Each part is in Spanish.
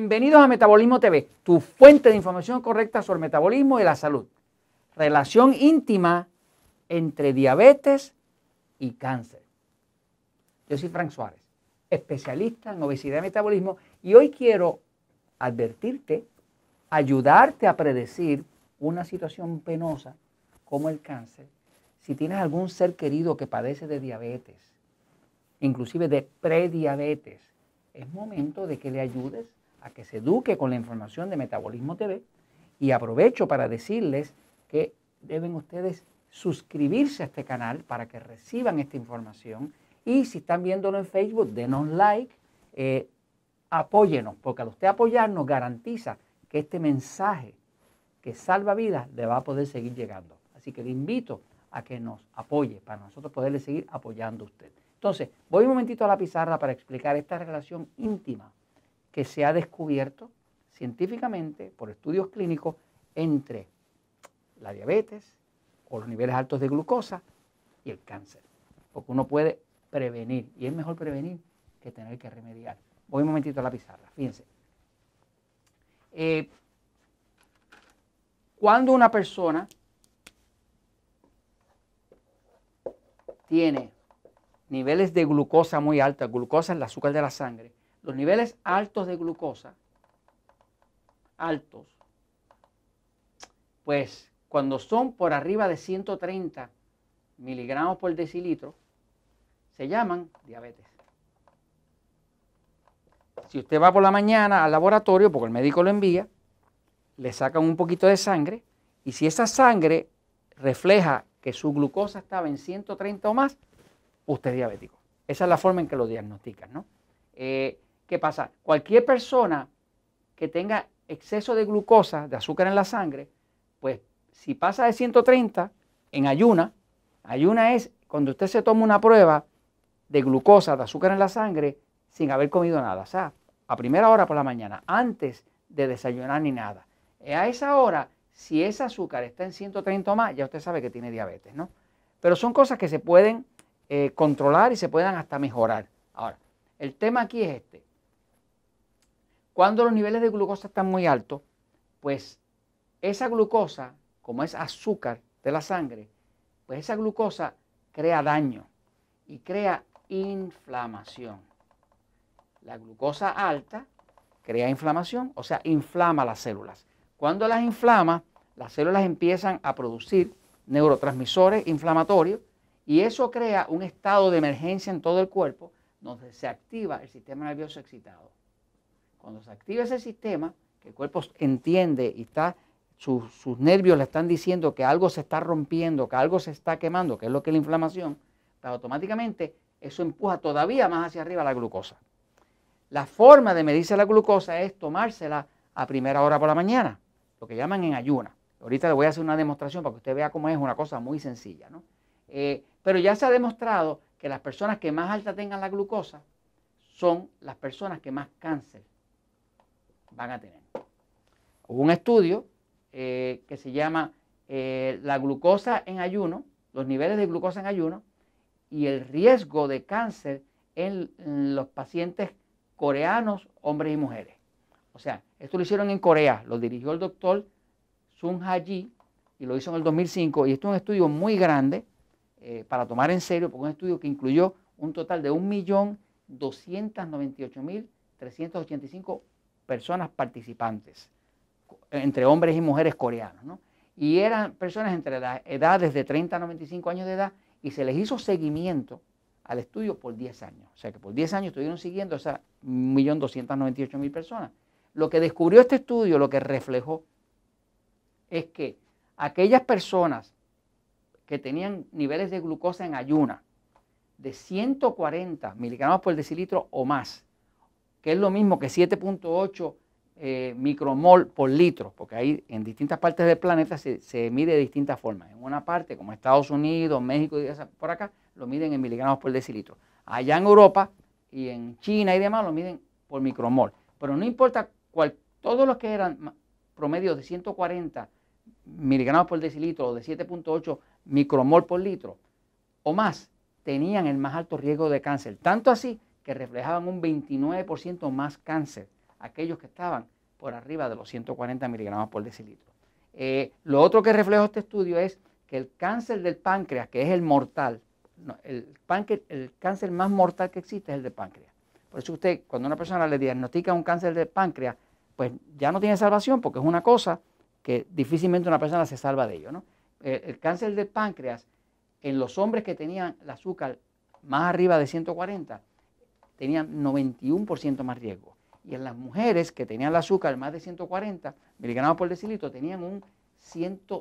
Bienvenidos a Metabolismo TV, tu fuente de información correcta sobre el metabolismo y la salud. Relación íntima entre diabetes y cáncer. Yo soy Frank Suárez, especialista en obesidad y metabolismo, y hoy quiero advertirte, ayudarte a predecir una situación penosa como el cáncer, si tienes algún ser querido que padece de diabetes, inclusive de prediabetes. Es momento de que le ayudes a que se eduque con la información de Metabolismo TV y aprovecho para decirles que deben ustedes suscribirse a este canal para que reciban esta información y si están viéndolo en Facebook, denos like, eh, apóyenos, porque al usted apoyarnos garantiza que este mensaje que salva vidas le va a poder seguir llegando. Así que le invito a que nos apoye para nosotros poderle seguir apoyando a usted. Entonces, voy un momentito a la pizarra para explicar esta relación íntima que se ha descubierto científicamente por estudios clínicos entre la diabetes o los niveles altos de glucosa y el cáncer. Porque uno puede prevenir y es mejor prevenir que tener que remediar. Voy un momentito a la pizarra, fíjense. Eh, cuando una persona tiene niveles de glucosa muy altos, glucosa es el azúcar de la sangre, los niveles altos de glucosa, altos, pues cuando son por arriba de 130 miligramos por decilitro, se llaman diabetes. Si usted va por la mañana al laboratorio, porque el médico lo envía, le sacan un poquito de sangre y si esa sangre refleja que su glucosa estaba en 130 o más, usted es diabético. Esa es la forma en que lo diagnostican. ¿no? Eh, ¿Qué pasa? Cualquier persona que tenga exceso de glucosa, de azúcar en la sangre, pues si pasa de 130 en ayuna, ayuna es cuando usted se toma una prueba de glucosa, de azúcar en la sangre, sin haber comido nada, o sea, a primera hora por la mañana, antes de desayunar ni nada. Eh, a esa hora, si ese azúcar está en 130 o más, ya usted sabe que tiene diabetes, ¿no? Pero son cosas que se pueden eh, controlar y se pueden hasta mejorar. Ahora, el tema aquí es este. Cuando los niveles de glucosa están muy altos, pues esa glucosa, como es azúcar de la sangre, pues esa glucosa crea daño y crea inflamación. La glucosa alta crea inflamación, o sea, inflama las células. Cuando las inflama, las células empiezan a producir neurotransmisores inflamatorios y eso crea un estado de emergencia en todo el cuerpo donde se activa el sistema nervioso excitado. Cuando se activa ese sistema, que el cuerpo entiende y está, sus, nervios le están diciendo que algo se está rompiendo, que algo se está quemando, que es lo que es la inflamación, pues automáticamente eso empuja todavía más hacia arriba la glucosa. La forma de medirse la glucosa es tomársela a primera hora por la mañana, lo que llaman en ayuna. Ahorita le voy a hacer una demostración para que usted vea cómo es una cosa muy sencilla. ¿no? Eh, pero ya se ha demostrado que las personas que más alta tengan la glucosa son las personas que más cáncer van a tener. Hubo un estudio eh, que se llama eh, la glucosa en ayuno, los niveles de glucosa en ayuno y el riesgo de cáncer en, los pacientes coreanos, hombres y mujeres. O sea, esto lo hicieron en Corea, lo dirigió el doctor Sun Ha-ji y lo hizo en el 2005 y esto es un estudio muy grande eh, para tomar en serio, porque es un estudio que incluyó un total de 1.298.385 personas participantes, entre hombres y mujeres coreanos, ¿no? Y eran personas entre las edades de 30 a 95 años de edad y se les hizo seguimiento al estudio por 10 años. O sea que por 10 años estuvieron siguiendo esas 1.298.000 personas. Lo que descubrió este estudio, lo que reflejó, es que aquellas personas que tenían niveles de glucosa en ayuna de 140 miligramos por decilitro o más, que es lo mismo que 7.8 eh, micromol por litro, porque ahí en distintas partes del planeta se, mide de distintas formas. En una parte, como Estados Unidos, México y por acá, lo miden en miligramos por decilitro. Allá en Europa y en China y demás lo miden por micromol. Pero no importa cuál, todos los que eran promedios de 140 miligramos por decilitro o de 7.8 micromol por litro o más, tenían el más alto riesgo de cáncer. Tanto así que reflejaban un 29% más cáncer, aquellos que estaban por arriba de los 140 miligramos por decilitro. Eh, lo otro que refleja este estudio es que el cáncer del páncreas, que es el mortal, el, el cáncer más mortal que existe es el de páncreas. Por eso usted, cuando una persona le diagnostica un cáncer de páncreas, pues ya no tiene salvación porque es una cosa que difícilmente una persona se salva de ello. El, cáncer de páncreas en los hombres que tenían el azúcar más arriba de 140 tenían 91% más riesgo. Y en las mujeres que tenían el azúcar más de 140 miligramos por decilitro tenían un 105%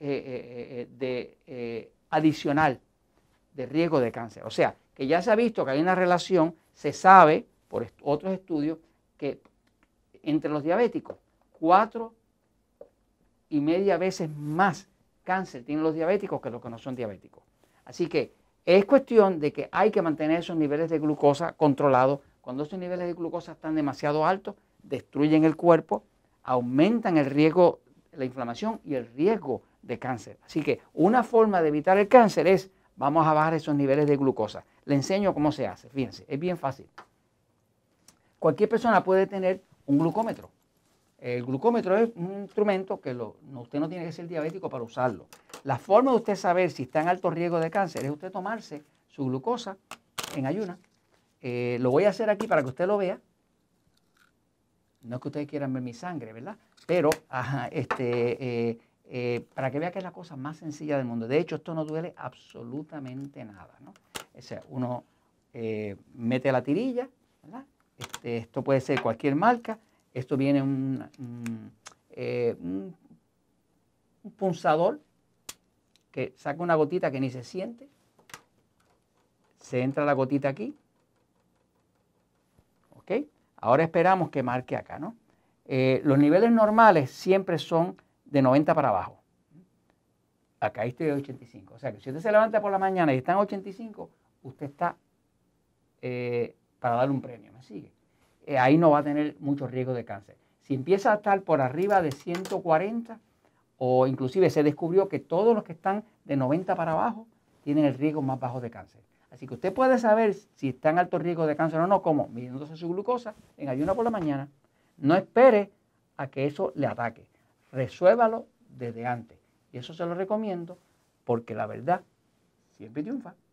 eh, eh, eh, de, adicional de riesgo de cáncer. O sea, que ya se ha visto que hay una relación, se sabe por otros estudios que entre los diabéticos, 4 y media veces más cáncer tienen los diabéticos que los que no son diabéticos. Así que es cuestión de que hay que mantener esos niveles de glucosa controlados. Cuando esos niveles de glucosa están demasiado altos, destruyen el cuerpo, aumentan el riesgo, la inflamación y el riesgo de cáncer. Así que una forma de evitar el cáncer es vamos a bajar esos niveles de glucosa. Le enseño cómo se hace, fíjense, es bien fácil. Cualquier persona puede tener un glucómetro. El glucómetro es un instrumento que usted no tiene que ser diabético para usarlo. La forma de usted saber si está en alto riesgo de cáncer es usted tomarse su glucosa en ayuna. Eh, lo voy a hacer aquí para que usted lo vea. No es que ustedes quieran ver mi sangre, ¿verdad? Pero este, eh, eh, para que vea que es la cosa más sencilla del mundo. De hecho, esto no duele absolutamente nada. ¿no? O sea, uno mete la tirilla, ¿verdad? Este, esto puede ser cualquier marca. Esto viene un, un punzador saca una gotita que ni se siente, se entra la gotita aquí, ¿ok? Ahora esperamos que marque acá, ¿no? Eh, los niveles normales siempre son de 90 para abajo. Acá estoy de 85. O sea que si usted se levanta por la mañana y está en 85, usted está eh, para dar un premio, ¿me sigue? Eh, ahí no va a tener mucho riesgo de cáncer. Si empieza a estar por arriba de 140, o inclusive se descubrió que todos los que están de 90 para abajo tienen el riesgo más bajo de cáncer. Así que usted puede saber si está en alto riesgo de cáncer o no, como midiéndose su glucosa en ayuno por la mañana. No espere a que eso le ataque. Resuélvalo desde antes. Y eso se lo recomiendo porque la verdad siempre triunfa.